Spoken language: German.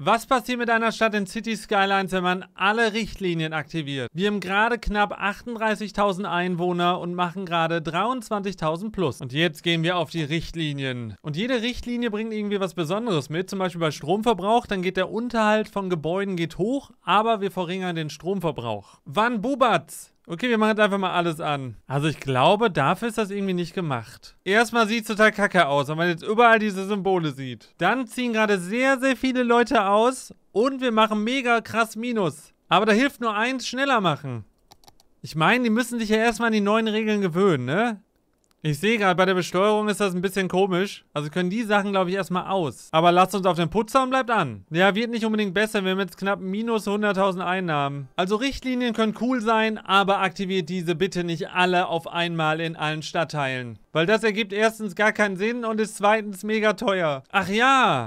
Was passiert mit einer Stadt in City Skylines, wenn man alle Richtlinien aktiviert? Wir haben gerade knapp 38.000 Einwohner und machen gerade 23.000 plus. Und jetzt gehen wir auf die Richtlinien. Und jede Richtlinie bringt irgendwie was Besonderes mit. Zum Beispiel bei Stromverbrauch, dann geht der Unterhalt von Gebäuden geht hoch, aber wir verringern den Stromverbrauch. Van Bubatz Okay, wir machen jetzt einfach mal alles an. Also ich glaube, dafür ist das irgendwie nicht gemacht. Erstmal sieht es total kacke aus, wenn man jetzt überall diese Symbole sieht. Dann ziehen gerade sehr, sehr viele Leute aus und wir machen mega krass Minus. Aber da hilft nur eins, schneller machen. Ich meine, die müssen sich ja erstmal an die neuen Regeln gewöhnen, ne? Ich sehe gerade, bei der Besteuerung ist das ein bisschen komisch. Also können die Sachen, glaube ich, erstmal aus. Aber lasst uns auf den Putzer und bleibt an. Ja, wird nicht unbedingt besser. Wir haben jetzt knapp minus 100.000 Einnahmen. Also Richtlinien können cool sein, aber aktiviert diese bitte nicht alle auf einmal in allen Stadtteilen. Weil das ergibt erstens gar keinen Sinn und ist zweitens mega teuer. Ach ja,